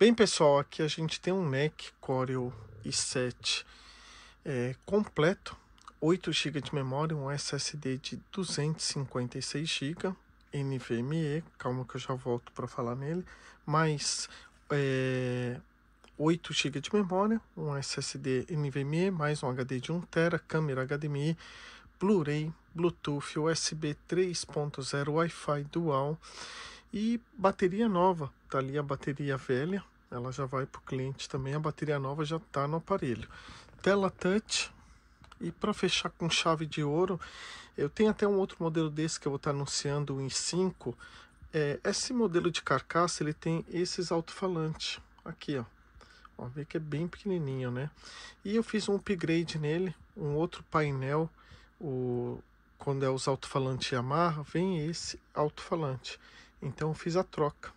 Bem, pessoal, aqui a gente tem um Mac Corel i7 é, completo, 8 GB de memória, um SSD de 256 GB, NVMe, calma que eu já volto para falar nele, mais é, 8 GB de memória, um SSD NVMe, mais um HD de 1 TB, câmera HDMI, Blu-ray, Bluetooth, USB 3.0, Wi-Fi Dual e bateria nova, tá ali a bateria velha, ela já vai para o cliente também, a bateria nova já tá no aparelho. Tela touch, e para fechar com chave de ouro, eu tenho até um outro modelo desse que eu vou estar tá anunciando, o i5. É, esse modelo de carcaça, ele tem esses alto-falantes, aqui ó. ó, vê que é bem pequenininho, né? E eu fiz um upgrade nele, um outro painel, o, quando é os alto-falantes Yamaha, vem esse alto-falante. Então fiz a troca.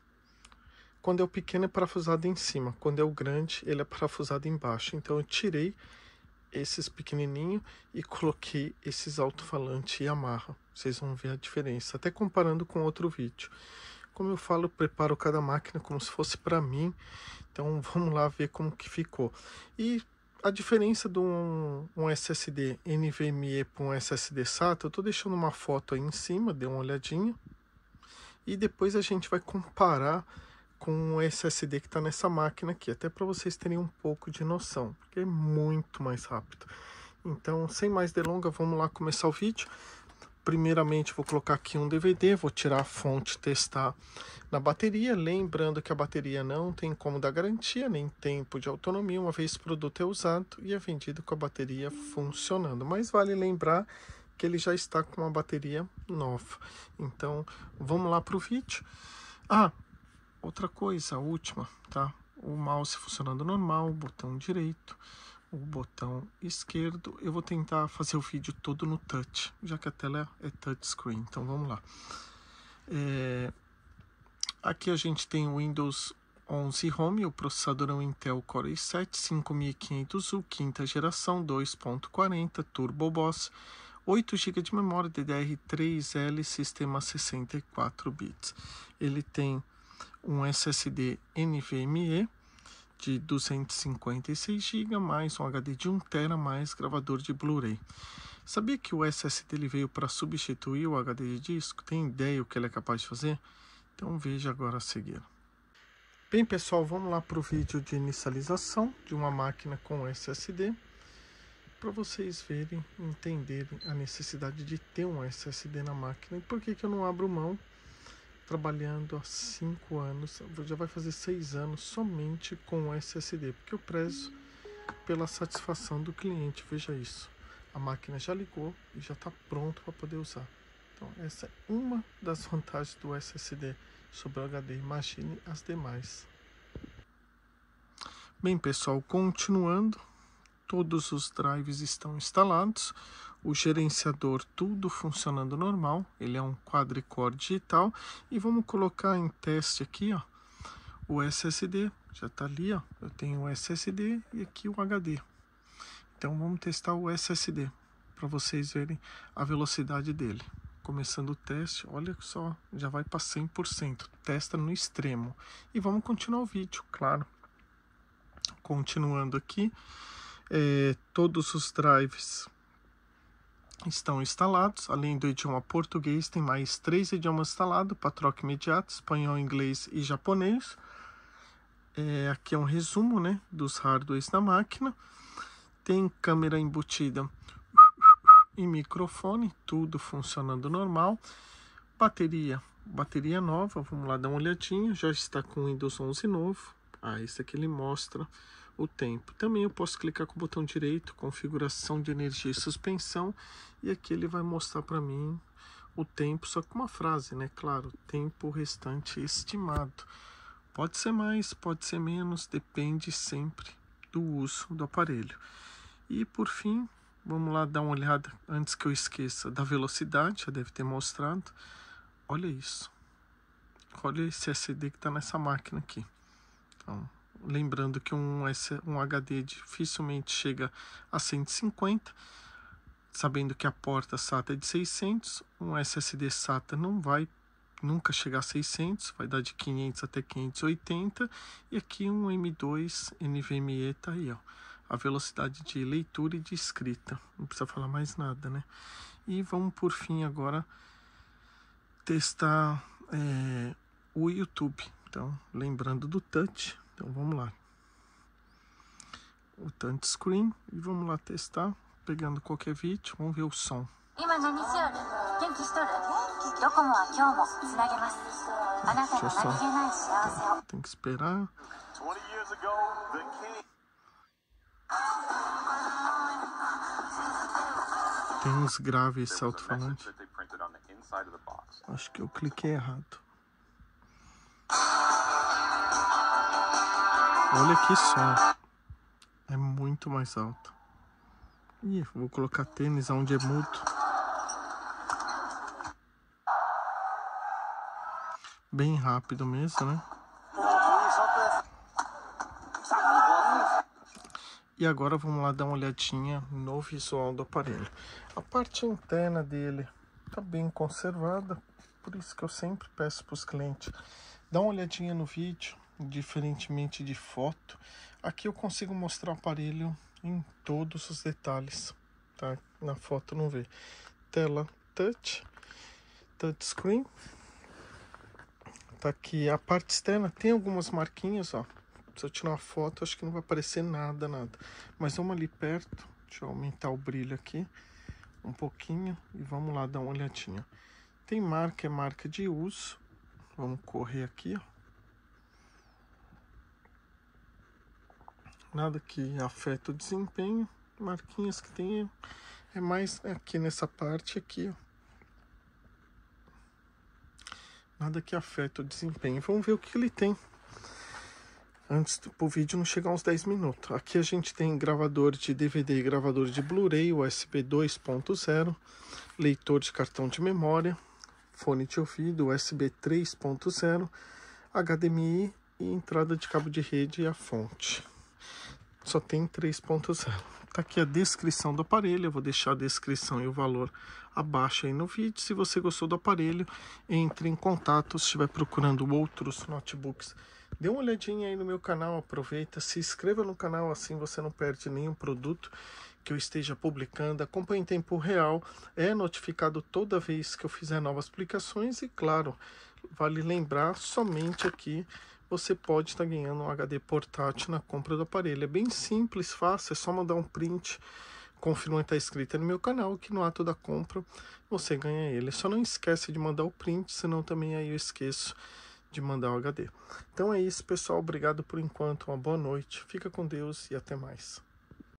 Quando é o pequeno é parafusado em cima, quando é o grande ele é parafusado embaixo. Então eu tirei esses pequenininhos e coloquei esses alto-falante Yamaha. Vocês vão ver a diferença, até comparando com outro vídeo. Como eu falo, eu preparo cada máquina como se fosse para mim. Então vamos lá ver como que ficou. E a diferença de um, um SSD NVMe para um SSD SATA, eu estou deixando uma foto aí em cima, dê uma olhadinha e depois a gente vai comparar com o SSD que está nessa máquina aqui, até para vocês terem um pouco de noção, porque é muito mais rápido. Então, sem mais delonga, vamos lá começar o vídeo. Primeiramente, vou colocar aqui um DVD, vou tirar a fonte testar na bateria, lembrando que a bateria não tem como dar garantia, nem tempo de autonomia, uma vez o produto é usado e é vendido com a bateria funcionando. Mas vale lembrar que ele já está com uma bateria nova. Então, vamos lá para o vídeo. Ah, outra coisa, a última, tá? O mouse funcionando normal, o botão direito, o botão esquerdo. Eu vou tentar fazer o vídeo todo no touch, já que a tela é touchscreen. Então, vamos lá. É... Aqui a gente tem o Windows 11 Home, o processador é um Intel Core i7 5500U, quinta geração, 2.40, Turbo Boss, 8 GB de memória DDR3L sistema 64 bits. Ele tem um SSD NVMe de 256 GB, mais um HD de 1 TB, mais gravador de Blu-ray. Sabia que o SSD ele veio para substituir o HD de disco? Tem ideia o que ele é capaz de fazer? Então veja agora a seguir. Bem pessoal, vamos lá para o vídeo de inicialização de uma máquina com SSD para vocês verem, entenderem a necessidade de ter um SSD na máquina e por que, que eu não abro mão trabalhando há 5 anos, já vai fazer 6 anos somente com o SSD, porque eu prezo pela satisfação do cliente, veja isso. A máquina já ligou e já está pronto para poder usar. Então, essa é uma das vantagens do SSD sobre o HD, imagine as demais. Bem, pessoal, continuando, todos os drives estão instalados, o gerenciador tudo funcionando normal, ele é um quadricore digital e vamos colocar em teste aqui, ó, o SSD, já está ali, ó, eu tenho o SSD e aqui o HD. Então vamos testar o SSD para vocês verem a velocidade dele. Começando o teste, olha só, já vai para 100%, testa no extremo. E vamos continuar o vídeo, claro. Continuando aqui, é, todos os drives estão instalados. Além do idioma português, tem mais três idiomas instalados para troca imediata: espanhol, inglês e japonês. É, aqui é um resumo né, dos hardwares da máquina. Tem câmera embutida e microfone, tudo funcionando normal. Bateria, bateria nova, vamos lá dar uma olhadinha. Já está com o Windows 11 novo. Ah, esse aqui ele mostra o tempo. Também eu posso clicar com o botão direito, configuração de energia e suspensão, e aqui ele vai mostrar para mim o tempo, só com uma frase, né? Claro, tempo restante estimado. Pode ser mais, pode ser menos, depende sempre do uso do aparelho. E por fim, vamos lá dar uma olhada antes que eu esqueça da velocidade, já deve ter mostrado. Olha isso. Olha esse SD que está nessa máquina aqui. Então, lembrando que um, um HD dificilmente chega a 150, sabendo que a porta SATA é de 600, um SSD SATA não vai nunca chegar a 600, vai dar de 500 até 580, e aqui um M2 NVMe está aí, ó, a velocidade de leitura e de escrita, não precisa falar mais nada, né? E vamos por fim agora testar é, o YouTube, então lembrando do touch, então vamos lá. O touchscreen e vamos lá testar, pegando qualquer vídeo, vamos ver o som. 今の日曜日元気しとるドコモは今日もつなげますあなたの何気ない幸せを Tem que esperar. Tem uns graves alto-falante. Acho que eu cliquei errado. Olha que som. É muito mais alto. Ih, vou colocar tênis onde é muito. Bem rápido mesmo, né? E agora vamos lá dar uma olhadinha no visual do aparelho. A parte interna dele tá bem conservada, por isso que eu sempre peço para os clientes. dar uma olhadinha no vídeo, diferentemente de foto, aqui eu consigo mostrar o aparelho em todos os detalhes, tá? Na foto não vê. Tela touch, screen. Tá aqui a parte externa, tem algumas marquinhas, ó. Se eu tirar uma foto, acho que não vai aparecer nada, nada. Mas vamos ali perto, deixa eu aumentar o brilho aqui um pouquinho e vamos lá dar uma olhadinha. Tem marca, é marca de uso. Vamos correr aqui, ó. nada que afeta o desempenho. Marquinhas que tem é mais aqui nessa parte aqui, ó. Nada que afeta o desempenho. Vamos ver o que ele tem. Antes do vídeo não chegar uns 10 minutos. Aqui a gente tem gravador de DVD e gravador de Blu-ray, USB 2.0, leitor de cartão de memória, fone de ouvido, USB 3.0, HDMI e entrada de cabo de rede e a fonte só tem 3.0. Tá aqui a descrição do aparelho, eu vou deixar a descrição e o valor abaixo aí no vídeo. Se você gostou do aparelho, entre em contato, se estiver procurando outros notebooks. Dê uma olhadinha aí no meu canal, aproveita, se inscreva no canal, assim você não perde nenhum produto que eu esteja publicando. Acompanhe em tempo real, é notificado toda vez que eu fizer novas publicações e, claro, vale lembrar somente aqui você pode estar ganhando um HD portátil na compra do aparelho. É bem simples, fácil, é só mandar um print, confirma está inscrito no meu canal, que no ato da compra você ganha ele. Só não esquece de mandar o print, senão também aí eu esqueço de mandar o HD. Então é isso, pessoal. Obrigado por enquanto, uma boa noite. Fica com Deus e até mais.